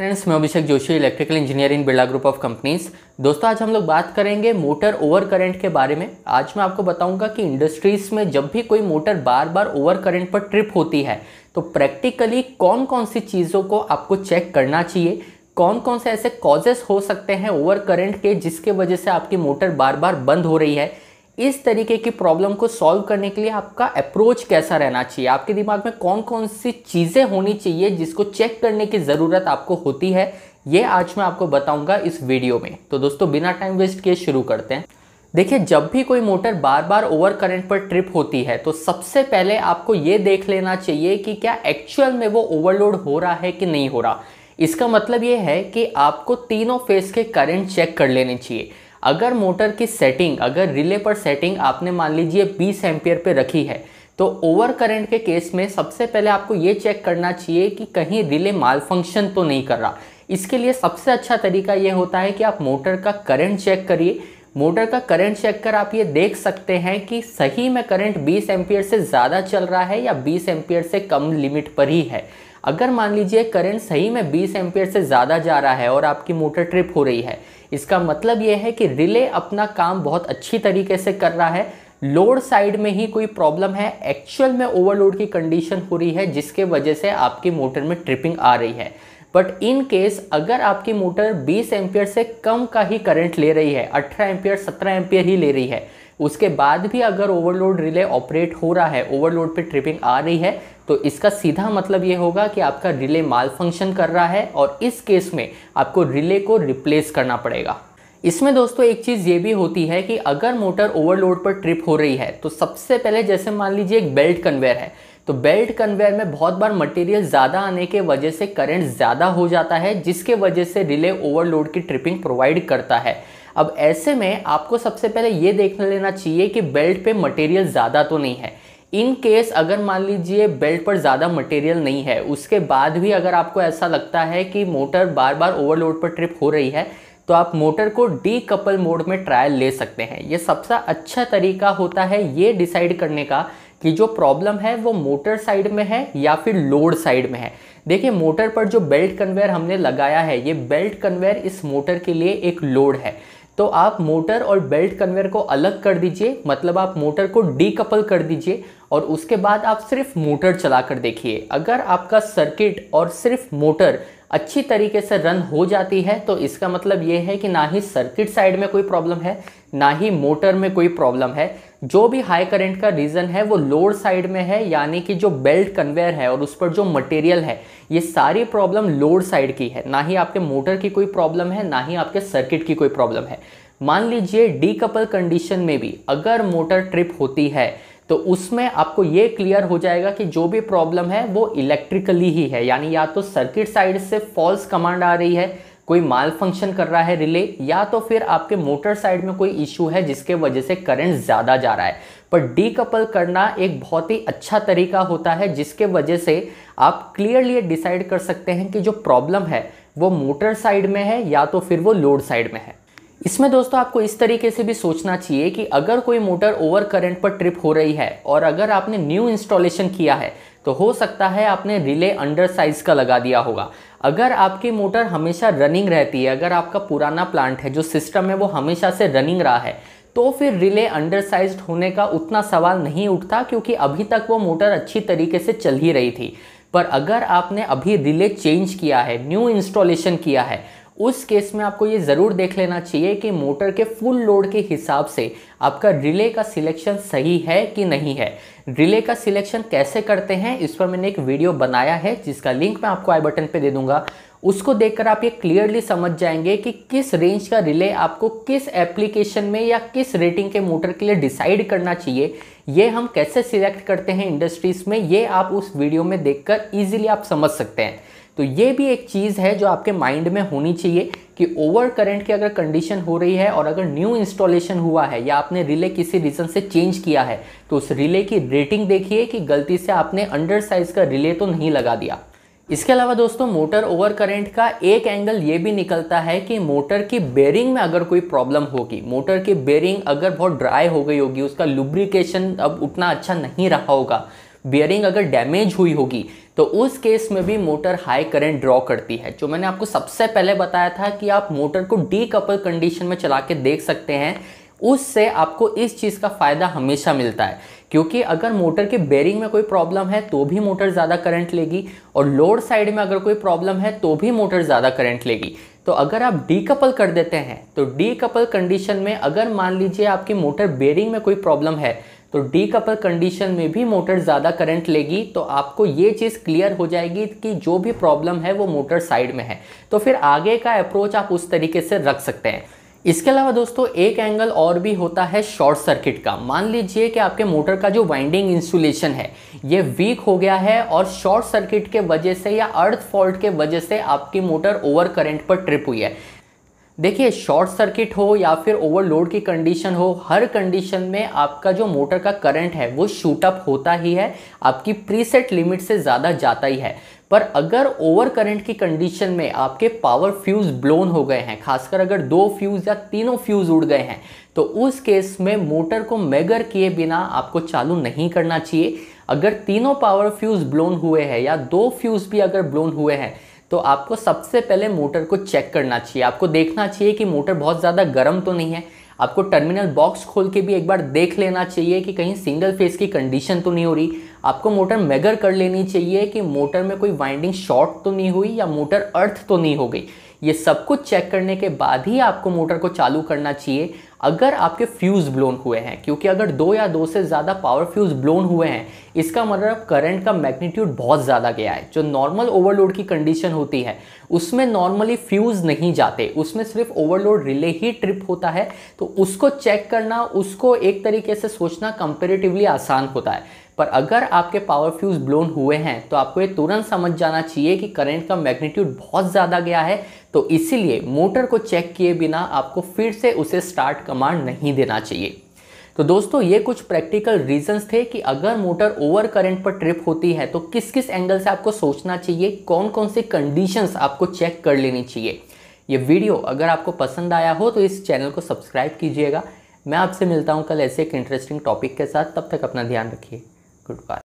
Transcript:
Friends मैं Abhishek Joshi electrical engineering Birla group of companies दोस्तों आज हम लोग बात करेंगे मोटर ओवर करंट के बारे में आज मैं आपको बताऊंगा कि इंडस्ट्रीज में जब भी कोई मोटर बार बार ओवर करंट पर ट्रिप होती है तो प्रैक्टिकली कौन कौन सी चीज़ों को आपको चेक करना चाहिए कौन कौन से ऐसे कॉजेस हो सकते हैं ओवर करेंट के जिसके वजह से आपकी मोटर बार बार बंद हो रही है इस तरीके की प्रॉब्लम को सॉल्व करने के लिए आपका अप्रोच कैसा रहना चाहिए आपके दिमाग में कौन कौन सी चीज़ें होनी चाहिए जिसको चेक करने की ज़रूरत आपको होती है ये आज मैं आपको बताऊंगा इस वीडियो में तो दोस्तों बिना टाइम वेस्ट किए शुरू करते हैं देखिए जब भी कोई मोटर बार बार ओवर करंट पर ट्रिप होती है तो सबसे पहले आपको ये देख लेना चाहिए कि क्या एक्चुअल में वो ओवरलोड हो रहा है कि नहीं हो रहा इसका मतलब ये है कि आपको तीनों फेज के करंट चेक कर लेने चाहिए अगर मोटर की सेटिंग अगर रिले पर सेटिंग आपने मान लीजिए बीस एम्पियर पे रखी है तो ओवर करंट के केस में सबसे पहले आपको ये चेक करना चाहिए कि कहीं रिले माल फंक्शन तो नहीं कर रहा इसके लिए सबसे अच्छा तरीका ये होता है कि आप मोटर का करंट चेक करिए मोटर का करंट चेक कर आप ये देख सकते हैं कि सही में करंट 20 एम्पियर से ज़्यादा चल रहा है या 20 एम्पियर से कम लिमिट पर ही है अगर मान लीजिए करंट सही में 20 एम्पियर से ज़्यादा जा रहा है और आपकी मोटर ट्रिप हो रही है इसका मतलब यह है कि रिले अपना काम बहुत अच्छी तरीके से कर रहा है लोड साइड में ही कोई प्रॉब्लम है एक्चुअल में ओवरलोड की कंडीशन हो रही है जिसके वजह से आपकी मोटर में ट्रिपिंग आ रही है बट इन केस अगर आपकी मोटर 20 एम्पियर से कम का ही करंट ले रही है 18 एम्पियर 17 एम्पियर ही ले रही है उसके बाद भी अगर ओवरलोड रिले ऑपरेट हो रहा है ओवरलोड पे ट्रिपिंग आ रही है तो इसका सीधा मतलब ये होगा कि आपका रिले माल फंक्शन कर रहा है और इस केस में आपको रिले को रिप्लेस करना पड़ेगा इसमें दोस्तों एक चीज़ ये भी होती है कि अगर मोटर ओवरलोड पर ट्रिप हो रही है तो सबसे पहले जैसे मान लीजिए एक बेल्ट कन्वेयर है तो बेल्ट कन्वेयर में बहुत बार मटेरियल ज़्यादा आने के वजह से करंट ज़्यादा हो जाता है जिसके वजह से रिले ओवरलोड की ट्रिपिंग प्रोवाइड करता है अब ऐसे में आपको सबसे पहले ये देख लेना चाहिए कि बेल्ट पे मटेरियल ज़्यादा तो नहीं है इन केस अगर मान लीजिए बेल्ट पर ज़्यादा मटेरियल नहीं है उसके बाद भी अगर आपको ऐसा लगता है कि मोटर बार बार ओवरलोड पर ट्रिप हो रही है तो आप मोटर को डी कपल मोड में ट्रायल ले सकते हैं ये सबसे अच्छा तरीका होता है ये डिसाइड करने का कि जो प्रॉब्लम है वो मोटर साइड में है या फिर लोड साइड में है देखिए मोटर पर जो बेल्ट कन्वेयर हमने लगाया है ये बेल्ट कन्वेयर इस मोटर के लिए एक लोड है तो आप मोटर और बेल्ट कन्वेयर को अलग कर दीजिए मतलब आप मोटर को डीकपल कर दीजिए और उसके बाद आप सिर्फ मोटर चलाकर देखिए अगर आपका सर्किट और सिर्फ मोटर अच्छी तरीके से रन हो जाती है तो इसका मतलब ये है कि ना ही सर्किट साइड में कोई प्रॉब्लम है ना ही मोटर में कोई प्रॉब्लम है जो भी हाई करंट का रीज़न है वो लोड साइड में है यानी कि जो बेल्ट कन्वेयर है और उस पर जो मटेरियल है ये सारी प्रॉब्लम लोड साइड की है ना ही आपके मोटर की कोई प्रॉब्लम है ना ही आपके सर्किट की कोई प्रॉब्लम है मान लीजिए डीकपल कंडीशन में भी अगर मोटर ट्रिप होती है तो उसमें आपको ये क्लियर हो जाएगा कि जो भी प्रॉब्लम है वो इलेक्ट्रिकली ही है यानी या तो सर्किट साइड से फॉल्स कमांड आ रही है कोई माल फंक्शन कर रहा है रिले या तो फिर आपके मोटर साइड में कोई इशू है जिसके वजह से करंट ज़्यादा जा रहा है पर डीकपल करना एक बहुत ही अच्छा तरीका होता है जिसके वजह से आप क्लियरली डिसाइड कर सकते हैं कि जो प्रॉब्लम है वो मोटर साइड में है या तो फिर वो लोड साइड में है इसमें दोस्तों आपको इस तरीके से भी सोचना चाहिए कि अगर कोई मोटर ओवर करंट पर ट्रिप हो रही है और अगर आपने न्यू इंस्टॉलेशन किया है तो हो सकता है आपने रिले अंडर साइज का लगा दिया होगा अगर आपकी मोटर हमेशा रनिंग रहती है अगर आपका पुराना प्लांट है जो सिस्टम है वो हमेशा से रनिंग रहा है तो फिर रिले अंडर साइज होने का उतना सवाल नहीं उठता क्योंकि अभी तक वो मोटर अच्छी तरीके से चल ही रही थी पर अगर आपने अभी रिले चेंज किया है न्यू इंस्टॉलेशन किया है उस केस में आपको ये ज़रूर देख लेना चाहिए कि मोटर के फुल लोड के हिसाब से आपका रिले का सिलेक्शन सही है कि नहीं है रिले का सिलेक्शन कैसे करते हैं इस पर मैंने एक वीडियो बनाया है जिसका लिंक मैं आपको आई बटन पे दे दूंगा उसको देखकर आप ये क्लियरली समझ जाएंगे कि किस रेंज का रिले आपको किस एप्लीकेशन में या किस रेटिंग के मोटर के लिए डिसाइड करना चाहिए ये हम कैसे सिलेक्ट करते हैं इंडस्ट्रीज़ में ये आप उस वीडियो में देखकर इजीली आप समझ सकते हैं तो ये भी एक चीज़ है जो आपके माइंड में होनी चाहिए कि ओवर करंट की अगर कंडीशन हो रही है और अगर न्यू इंस्टॉलेशन हुआ है या आपने रिले किसी रीज़न से चेंज किया है तो उस रिले की रेटिंग देखिए कि गलती से आपने अंडर साइज़ का रिले तो नहीं लगा दिया इसके अलावा दोस्तों मोटर ओवर करेंट का एक एंगल ये भी निकलता है कि मोटर की बेरिंग में अगर कोई प्रॉब्लम होगी मोटर की बेरिंग अगर बहुत ड्राई हो गई होगी उसका लुब्रिकेशन अब उतना अच्छा नहीं रहा होगा बेयरिंग अगर डैमेज हुई होगी तो उस केस में भी मोटर हाई करंट ड्रॉ करती है जो मैंने आपको सबसे पहले बताया था कि आप मोटर को डीकपल कंडीशन में चला के देख सकते हैं उससे आपको इस चीज़ का फ़ायदा हमेशा मिलता है क्योंकि अगर मोटर के बेरिंग में कोई प्रॉब्लम है तो भी मोटर ज़्यादा करंट लेगी और लोड साइड में अगर कोई प्रॉब्लम है तो भी मोटर ज़्यादा करंट लेगी तो अगर आप डीकपल कर देते हैं तो डीकपल कंडीशन में अगर मान लीजिए आपकी मोटर बेरिंग में कोई प्रॉब्लम है तो डीकपल कंडीशन में भी मोटर ज़्यादा करंट लेगी तो आपको ये चीज़ क्लियर हो जाएगी कि जो भी प्रॉब्लम है वो मोटर साइड में है तो फिर आगे का अप्रोच आप उस तरीके से रख सकते हैं इसके अलावा दोस्तों एक एंगल और भी होता है शॉर्ट सर्किट का मान लीजिए कि आपके मोटर का जो वाइंडिंग इंसुलेशन है ये वीक हो गया है और शॉर्ट सर्किट के वजह से या अर्थ फॉल्ट के वजह से आपकी मोटर ओवर करंट पर ट्रिप हुई है देखिए शॉर्ट सर्किट हो या फिर ओवरलोड की कंडीशन हो हर कंडीशन में आपका जो मोटर का करंट है वो शूट अप होता ही है आपकी प्रीसेट लिमिट से ज़्यादा जाता ही है पर अगर ओवर करंट की कंडीशन में आपके पावर फ्यूज़ ब्लोन हो गए हैं खासकर अगर दो फ्यूज़ या तीनों फ्यूज़ उड़ गए हैं तो उस केस में मोटर को मेगर किए बिना आपको चालू नहीं करना चाहिए अगर तीनों पावर फ्यूज़ ब्लोन हुए हैं या दो फ्यूज़ भी अगर ब्लोन हुए हैं तो आपको सबसे पहले मोटर को चेक करना चाहिए आपको देखना चाहिए कि मोटर बहुत ज़्यादा गर्म तो नहीं है आपको टर्मिनल बॉक्स खोल के भी एक बार देख लेना चाहिए कि कहीं सिंगल फेस की कंडीशन तो नहीं हो रही आपको मोटर मेगर कर लेनी चाहिए कि मोटर में कोई वाइंडिंग शॉर्ट तो नहीं हुई या मोटर अर्थ तो नहीं हो गई ये सब कुछ चेक करने के बाद ही आपको मोटर को चालू करना चाहिए अगर आपके फ्यूज़ ब्लोन हुए हैं क्योंकि अगर दो या दो से ज़्यादा पावर फ्यूज़ ब्लोन हुए हैं इसका मतलब करंट का मैग्नीट्यूड बहुत ज़्यादा गया है जो नॉर्मल ओवरलोड की कंडीशन होती है उसमें नॉर्मली फ्यूज़ नहीं जाते उसमें सिर्फ ओवरलोड रिले ही ट्रिप होता है तो उसको चेक करना उसको एक तरीके से सोचना कंपेरेटिवली आसान होता है पर अगर आपके पावर फ्यूज ब्लोन हुए हैं तो आपको ये तुरंत समझ जाना चाहिए कि करंट का मैग्नीट्यूड बहुत ज़्यादा गया है तो इसीलिए मोटर को चेक किए बिना आपको फिर से उसे स्टार्ट कमांड नहीं देना चाहिए तो दोस्तों ये कुछ प्रैक्टिकल रीजंस थे कि अगर मोटर ओवर करंट पर ट्रिप होती है तो किस किस एंगल से आपको सोचना चाहिए कौन कौन सी कंडीशंस आपको चेक कर लेनी चाहिए ये वीडियो अगर आपको पसंद आया हो तो इस चैनल को सब्सक्राइब कीजिएगा मैं आपसे मिलता हूँ कल ऐसे एक इंटरेस्टिंग टॉपिक के साथ तब तक अपना ध्यान रखिए Goodbye.